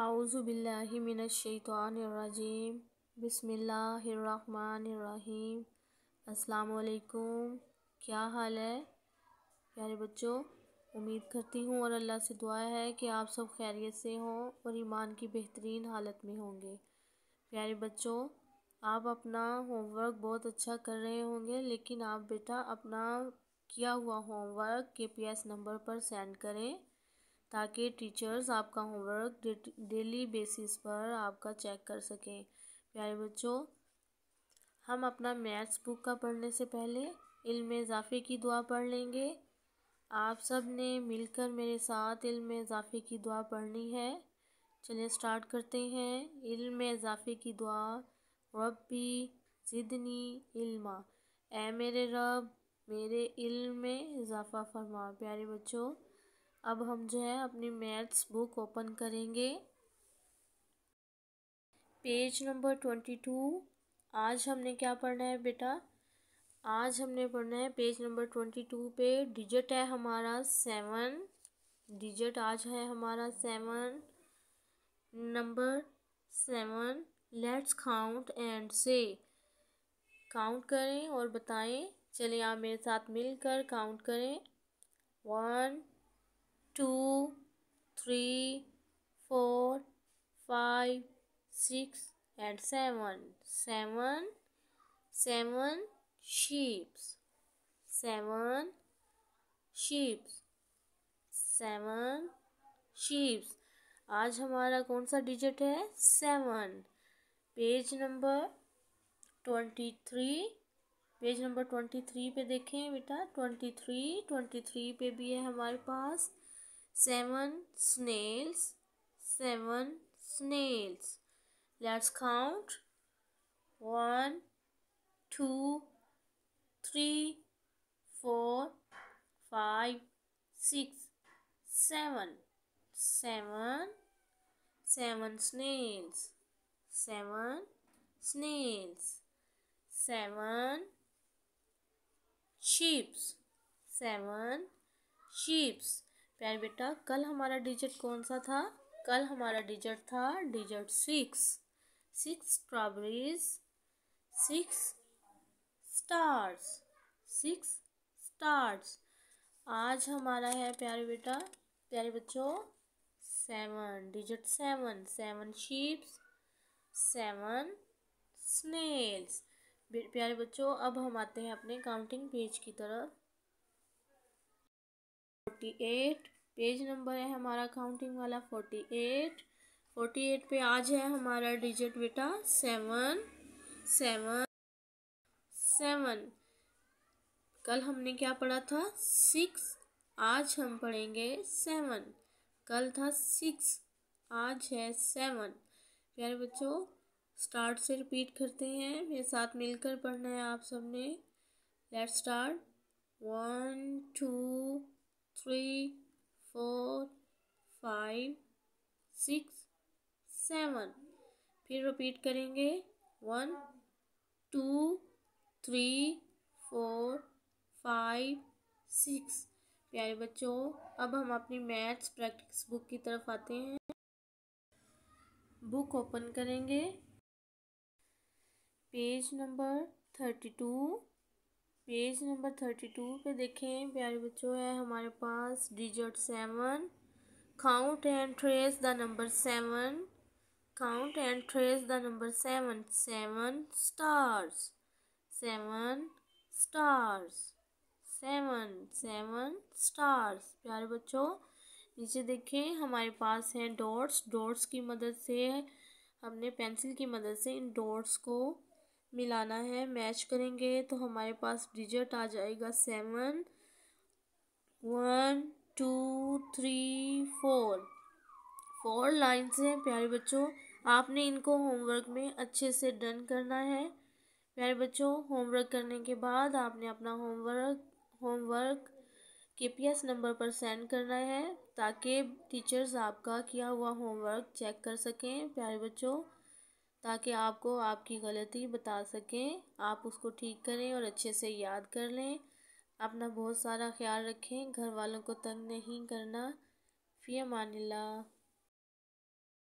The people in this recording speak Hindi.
आउज़बिल्लिमिनशैतरजीम बसमीम् अल्लाम क्या हाल है प्यारे बच्चों उम्मीद करती हूँ और अल्लाह से दुआ है कि आप सब खैरियत से हों और ईमान की बेहतरीन हालत में होंगे प्यारे बच्चों आप अपना होमवर्क बहुत अच्छा कर रहे होंगे लेकिन आप बेटा अपना किया हुआ होमवर्क के पी एस नंबर पर सेंड करें ताकि टीचर्स आपका होमवर्क डेली बेसिस पर आपका चेक कर सकें प्यारे बच्चों हम अपना मैथ्स बुक का पढ़ने से पहले इल्म इजाफे की दुआ पढ़ लेंगे आप सब ने मिलकर मेरे साथ इल्म इजाफे की दुआ पढ़नी है चलिए स्टार्ट करते हैं इल्म इजाफे की दुआ रबी ज़िदनी इल्मा ए मेरे रब मेरे इल्म में इजाफ़ा फरमा प्यारे बच्चों अब हम जो है अपनी मैथ्स बुक ओपन करेंगे पेज नंबर ट्वेंटी टू आज हमने क्या पढ़ना है बेटा आज हमने पढ़ना है पेज नंबर ट्वेंटी टू पे डिजिट है हमारा सेवन डिजिट आज है हमारा seven number seven let's count and से काउंट करें और बताएं चलिए आप मेरे साथ मिलकर काउंट करें one two three four five six and seven seven seven sheeps seven sheeps seven sheeps आज हमारा कौन सा डिजिट है seven page number twenty three page number twenty three पे देखें बेटा ट्वेंटी थ्री ट्वेंटी थ्री पे भी है हमारे पास seven snails, seven snails. Let's count. One, two, three, four, five, six, seven, seven, seven snails, seven snails, seven sheeps, seven sheeps. प्यार बेटा कल हमारा डिजिट कौन सा था कल हमारा डिजिट था digit six six strawberries six stars six stars आज हमारा है प्यारे बेटा प्यारे बच्चों seven digit seven seven sheeps seven snails प्यारे बच्चों अब हम आते हैं अपने काउंटिंग पेज की तरफ फोर्टी एट पेज नंबर है हमारा काउंटिंग वाला फोर्टी एट फोर्टी एट पे आज है हमारा डिजिट बेटा सेवन सेवन सेवन कल हमने क्या पढ़ा था सिक्स आज हम पढ़ेंगे सेवन कल था सिक्स आज है सेवन प्यारे बच्चों स्टार्ट से रिपीट करते हैं मेरे साथ मिलकर पढ़ना है आप सबने let's start one two three four five six seven फिर रिपीट करेंगे one two three four five six प्यारे बच्चों अब हम अपनी मैथ्स प्रैक्टिस बुक की तरफ आते हैं बुक ओपन करेंगे page number thirty two page number thirty two पर देखें प्यारे बच्चों है हमारे पास digit seven count and trace the number seven count and trace the number seven seven stars seven stars seven seven stars प्यारे बच्चों नीचे देखें हमारे पास हैं डॉट्स डॉट्स की मदद से हमने पेंसिल की मदद से इन डॉट्स को मिलाना है मैच करेंगे तो हमारे पास डिजिट आ जाएगा seven one two three four four lines हैं प्यारे बच्चों आपने इनको होमवर्क में अच्छे से डन करना है प्यारे बच्चों होमवर्क करने के बाद आपने अपना होमवर्क होमवर्क के पी एस नंबर पर सेंड करना है ताकि टीचर्स आपका किया हुआ होमवर्क चेक कर सकें प्यारे बच्चों ताकि आपको आपकी गलती बता सकें आप उसको ठीक करें और अच्छे से याद कर लें अपना बहुत सारा ख्याल रखें घर वालों को तंग नहीं करना फ़ी ला